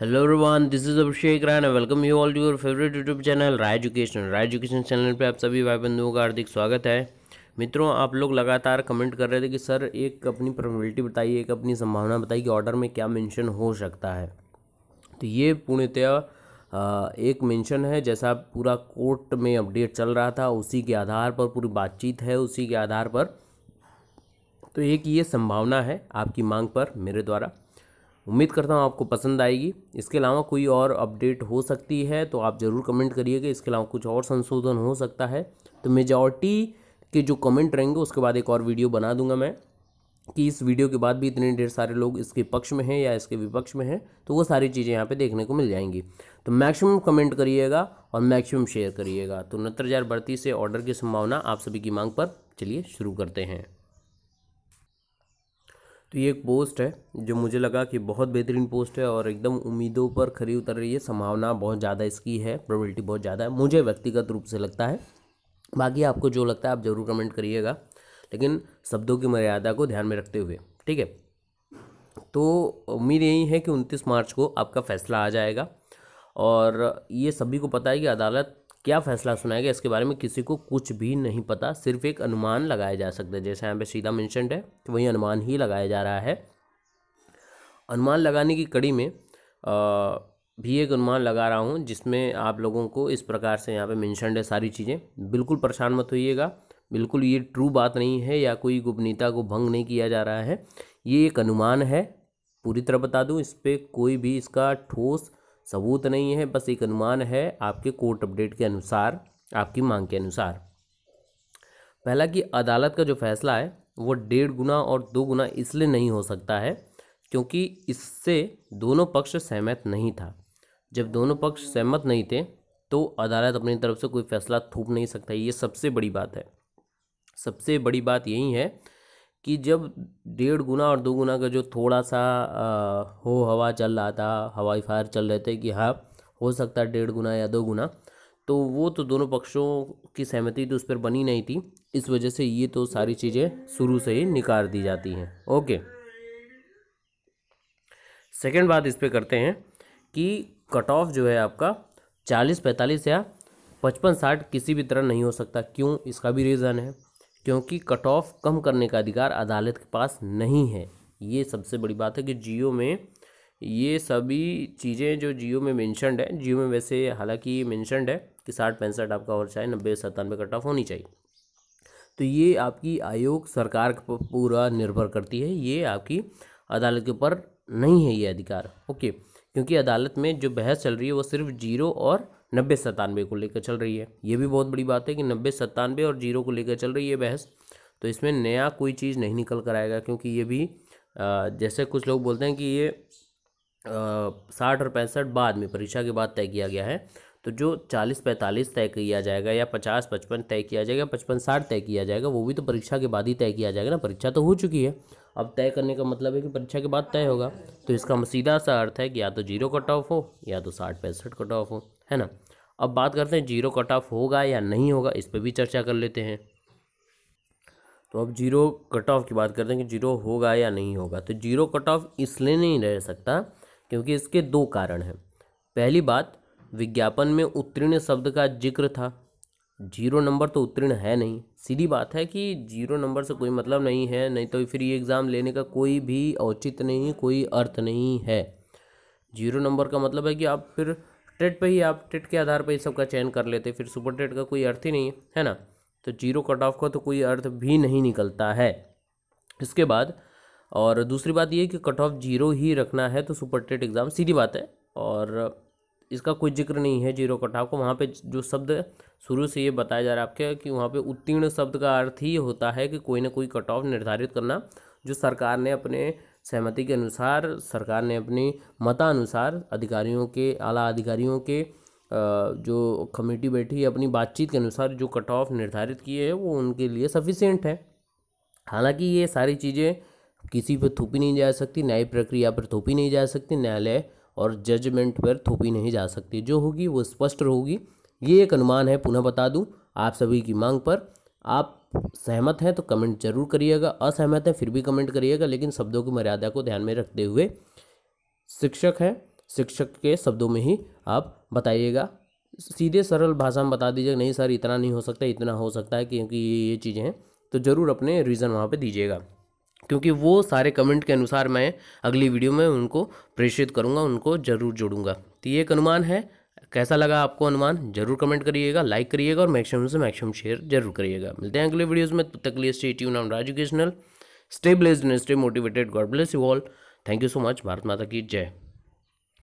hello everyone this is Abhishek Rana welcome you all your favourite YouTube channel Rai education Rai education channel पे आप सभी भाई बंधुओं का हार्दिक स्वागत है मित्रों आप लोग लगातार कमेंट कर रहे थे कि सर एक अपनी प्रोबेबिलिटी बताइए एक अपनी संभावना बताइए कि ऑर्डर में क्या मेंशन हो सकता है तो ये पूर्णतया एक मेंशन है जैसा पूरा कोर्ट में अपडेट चल रहा था उसी के आधार पर पूरी बातचीत है उसी के आधार पर तो एक ये संभावना है आपकी मांग पर मेरे द्वारा उम्मीद करता हूँ आपको पसंद आएगी इसके अलावा कोई और अपडेट हो सकती है तो आप ज़रूर कमेंट करिएगा इसके अलावा कुछ और संशोधन हो सकता है तो मेजॉरिटी के जो कमेंट रहेंगे उसके बाद एक और वीडियो बना दूंगा मैं कि इस वीडियो के बाद भी इतने ढेर सारे लोग इसके पक्ष में हैं या इसके विपक्ष में हैं तो वो सारी चीज़ें यहाँ पे देखने को मिल जाएंगी तो मैक्सिमम कमेंट करिएगा और मैक्सिमम शेयर करिएगा तो उनहत्तर हज़ार बढ़ती से ऑर्डर की संभावना आप सभी की मांग पर चलिए शुरू करते हैं तो ये एक पोस्ट है जो मुझे लगा कि बहुत बेहतरीन पोस्ट है और एकदम उम्मीदों पर खरी उतर रही है संभावना बहुत ज़्यादा इसकी है प्रोबेबिलिटी बहुत ज़्यादा है मुझे व्यक्तिगत रूप से लगता है बाकी आपको जो लगता है आप ज़रूर कमेंट करिएगा लेकिन शब्दों की मर्यादा को ध्यान में रखते हुए ठीक है तो उम्मीद यही है कि उनतीस मार्च को आपका फैसला आ जाएगा और ये सभी को पता है कि अदालत क्या फैसला सुनाएगा इसके बारे में किसी को कुछ भी नहीं पता सिर्फ एक अनुमान लगाया जा सकता है जैसे यहाँ पे सीधा मैंशनड है तो वही अनुमान ही लगाया जा रहा है अनुमान लगाने की कड़ी में आ, भी एक अनुमान लगा रहा हूँ जिसमें आप लोगों को इस प्रकार से यहाँ पे मैंशनड है सारी चीज़ें बिल्कुल परेशान मत होइएगा बिल्कुल ये ट्रू बात नहीं है या कोई गोपनीयता को भंग नहीं किया जा रहा है ये एक अनुमान है पूरी तरह बता दूँ इस पर कोई भी इसका ठोस सबूत नहीं है बस एक अनुमान है आपके कोर्ट अपडेट के अनुसार आपकी मांग के अनुसार पहला कि अदालत का जो फैसला है वो डेढ़ गुना और दो गुना इसलिए नहीं हो सकता है क्योंकि इससे दोनों पक्ष सहमत नहीं था जब दोनों पक्ष सहमत नहीं थे तो अदालत अपनी तरफ से कोई फैसला थोप नहीं सकता ये सबसे बड़ी बात है सबसे बड़ी बात यही है कि जब डेढ़ गुना और दो गुना का जो थोड़ा सा आ, हो हवा चल रहा था हवाई फायर चल रहे थे कि हाँ हो सकता है डेढ़ गुना या दो गुना तो वो तो दोनों पक्षों की सहमति तो उस पर बनी नहीं थी इस वजह से ये तो सारी चीज़ें शुरू से ही निकाल दी जाती हैं ओके सेकेंड बात इस पर करते हैं कि कट ऑफ जो है आपका चालीस पैंतालीस या पचपन साठ किसी भी तरह नहीं हो सकता क्यों इसका भी रीज़न है क्योंकि कट ऑफ कम करने का अधिकार अदालत के पास नहीं है ये सबसे बड़ी बात है कि जियो में ये सभी चीज़ें जो जियो में मैंशनड है जियो में वैसे हालांकि मैंशनड है कि साठ पैंसठ आपका और चाहे नब्बे सत्तानवे कट ऑफ होनी चाहिए तो ये आपकी आयोग सरकार पर पूरा निर्भर करती है ये आपकी अदालत के ऊपर नहीं है ये अधिकार ओके क्योंकि अदालत में जो बहस चल रही है वो सिर्फ जीरो और नब्बे सत्तानवे को लेकर चल रही है ये भी बहुत बड़ी बात है कि नब्बे सत्तानवे और जीरो को लेकर चल रही है बहस तो इसमें नया कोई चीज़ नहीं निकल कर आएगा क्योंकि ये भी जैसे कुछ लोग बोलते हैं कि ये साठ और पैंसठ बाद में परीक्षा के बाद तय किया गया है तो जो चालीस पैंतालीस तय किया जाएगा या पचास पचपन तय किया जाएगा पचपन साठ तय किया जाएगा वो भी तो परीक्षा के बाद ही तय किया जाएगा ना परीक्षा तो हो चुकी है अब तय करने का मतलब है कि परीक्षा के बाद तय होगा तो इसका सीधा सा अर्थ है कि या तो जीरो कट ऑफ हो या तो साठ पैंसठ कट ऑफ हो है ना अब बात करते हैं जीरो कट ऑफ होगा या नहीं होगा इस पर भी चर्चा कर लेते हैं तो अब जीरो कट ऑफ की बात करते हैं कि जीरो होगा या नहीं होगा तो जीरो कट ऑफ इसलिए नहीं रह सकता क्योंकि इसके दो कारण हैं पहली बात विज्ञापन में उत्तीर्ण शब्द का जिक्र था जीरो नंबर तो उत्तीर्ण है नहीं सीधी बात है कि जीरो नंबर से कोई मतलब नहीं है नहीं तो फिर ये एग्ज़ाम लेने का कोई भी औचित्य नहीं कोई अर्थ नहीं है जीरो नंबर का मतलब है कि आप फिर ट्रेड पे ही आप ट्रेड के आधार पर ही सबका चयन कर लेते फिर सुपर ट्रेड का कोई अर्थ ही नहीं है है ना तो जीरो कट ऑफ का तो कोई अर्थ भी नहीं निकलता है इसके बाद और दूसरी बात ये कि कट ऑफ जीरो ही रखना है तो सुपर ट्रेड एग्ज़ाम सीधी बात है और इसका कोई जिक्र नहीं है जीरो कट ऑफ को वहाँ पे जो शब्द शुरू से ये बताया जा रहा है आपके कि वहाँ पे उत्तीर्ण शब्द का अर्थ ही होता है कि कोई ना कोई कट ऑफ निर्धारित करना जो सरकार ने अपने सहमति के अनुसार सरकार ने अपनी मतानुसार अधिकारियों के आला अधिकारियों के जो कमेटी बैठी है अपनी बातचीत के अनुसार जो कट ऑफ निर्धारित किए हैं वो उनके लिए सफिशेंट है हालांकि ये सारी चीज़ें किसी पर थोपी नहीं जा सकती न्याय प्रक्रिया पर थोपी नहीं जा सकती न्यायालय और जजमेंट पर थोपी नहीं जा सकती जो होगी वो स्पष्ट होगी ये एक अनुमान है पुनः बता दूँ आप सभी की मांग पर आप सहमत हैं तो कमेंट जरूर करिएगा असहमत हैं फिर भी कमेंट करिएगा लेकिन शब्दों की मर्यादा को ध्यान में रखते हुए शिक्षक हैं शिक्षक के शब्दों में ही आप बताइएगा सीधे सरल भाषा में बता दीजिएगा नहीं सर इतना नहीं हो सकता इतना हो सकता है क्योंकि ये ये चीज़ें हैं तो ज़रूर अपने रीज़न वहाँ पर दीजिएगा क्योंकि वो सारे कमेंट के अनुसार मैं अगली वीडियो में उनको प्रेषित करूँगा उनको ज़रूर जोड़ूंगा तो ये एक अनुमान है कैसा लगा आपको अनुमान जरूर कमेंट करिएगा लाइक करिएगा और मैक्सिमम से मैक्सिमम शेयर जरूर करिएगा मिलते हैं अगले वीडियोज़ में तब तक लिए stay tune on educational stay blessed and stay motivated God bless you all thank you so much Bharat Mata की जय